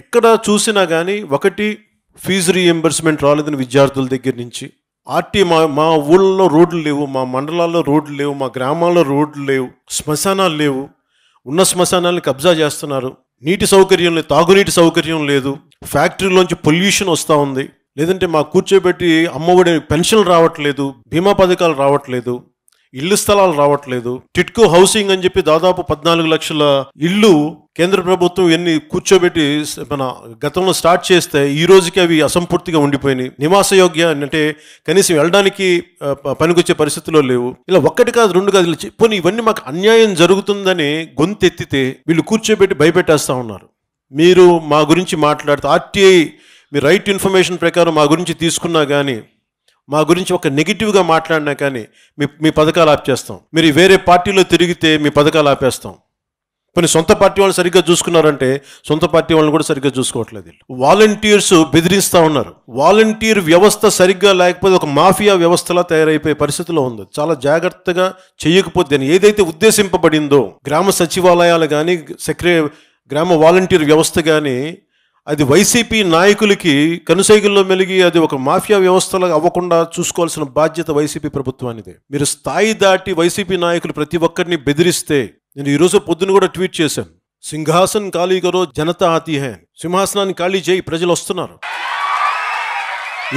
ఎక్కడ చూసినా కానీ ఒకటి ఫీజు రీఎంబర్స్మెంట్ రాలేదని విద్యార్థుల దగ్గర నుంచి ఆర్టీ మా మా ఊళ్ళలో రోడ్లు లేవు మా మండలాల్లో రోడ్లు లేవు మా గ్రామాల్లో రోడ్లు లేవు శ్మశానాలు లేవు ఉన్న శ్మశానాలని కబ్జా చేస్తున్నారు నీటి సౌకర్యం లేదు తాగునీటి సౌకర్యం లేదు ఫ్యాక్టరీలోంచి పొల్యూషన్ వస్తూ ఉంది లేదంటే మా కూర్చోబెట్టి అమ్మఒడి పెన్షన్లు రావట్లేదు బీమా పథకాలు రావట్లేదు ఇల్లు స్థలాలు రావట్లేదు టిట్కో హౌసింగ్ అని చెప్పి దాదాపు పద్నాలుగు లక్షల ఇల్లు కేంద్ర ప్రభుత్వం ఎన్ని కూర్చోబెట్టి మన గతంలో స్టార్ట్ చేస్తే ఈ రోజుకి అవి అసంపూర్తిగా ఉండిపోయినాయి నివాసయోగ్య అంటే కనీసం వెళ్ళడానికి పనికొచ్చే పరిస్థితిలో లేవు ఇలా ఒక్కటి కాదు రెండు కాదు పోనీ ఇవన్నీ మాకు అన్యాయం జరుగుతుందని గొంతెత్తితే వీళ్ళు కూర్చోబెట్టి భయపెట్టేస్తూ ఉన్నారు మీరు మా గురించి మాట్లాడితే ఆర్టీఐ మీ రైట్ ఇన్ఫర్మేషన్ ప్రకారం మా గురించి తీసుకున్నా కానీ మా గురించి ఒక నెగిటివ్గా మాట్లాడినా కానీ మీ మీ పథకాలు ఆపేస్తాం మీరు వేరే పార్టీలో తిరిగితే మీ పథకాలు ఆపేస్తాం కొన్ని సొంత పార్టీ వాళ్ళు సరిగ్గా చూసుకున్నారంటే సొంత పార్టీ వాళ్ళని కూడా సరిగ్గా చూసుకోవట్లేదు వాలంటీర్స్ బెదిరిస్తూ ఉన్నారు వాలంటీర్ వ్యవస్థ సరిగ్గా లేకపోతే ఒక మాఫియా వ్యవస్థలా తయారైపోయే పరిస్థితిలో ఉంది చాలా జాగ్రత్తగా చేయకపోతే ఏదైతే ఉద్దేశింపబడిందో గ్రామ సచివాలయాలు కానీ సెక్రే గ్రామ వాలంటీర్ వ్యవస్థ కానీ అది వైసీపీ నాయకులకి కనుసైగుల్లో మెలిగి అది ఒక మాఫియా వ్యవస్థలో అవ్వకుండా చూసుకోవాల్సిన బాధ్యత వైసీపీ ప్రభుత్వానికి మీరు స్థాయి దాటి వైసీపీ నాయకులు ప్రతి ఒక్కరిని బెదిరిస్తే నేను ఈరోజు పొద్దున కూడా ట్వీట్ చేశాను సింహాసన్ ఖాళీ కరో జనతా ఆతి సింహాసనాన్ని ఖాళీ చేయి ప్రజలు వస్తున్నారు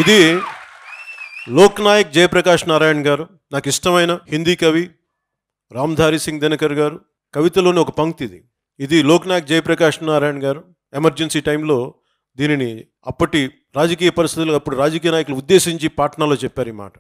ఇది లోక్ నాయక్ జయప్రకాష్ నారాయణ్ గారు నాకు ఇష్టమైన హిందీ కవి రామ్ధారి సింగ్ దినకర్ గారు కవితలోని ఒక పంక్తి ఇది ఇది లోక్ నాయక్ జయప్రకాష్ నారాయణ్ గారు ఎమర్జెన్సీ టైంలో దీనిని అప్పటి రాజకీయ పరిస్థితులు అప్పుడు రాజకీయ నాయకులు ఉద్దేశించి పాట్నాలో చెప్పారు ఈ మాట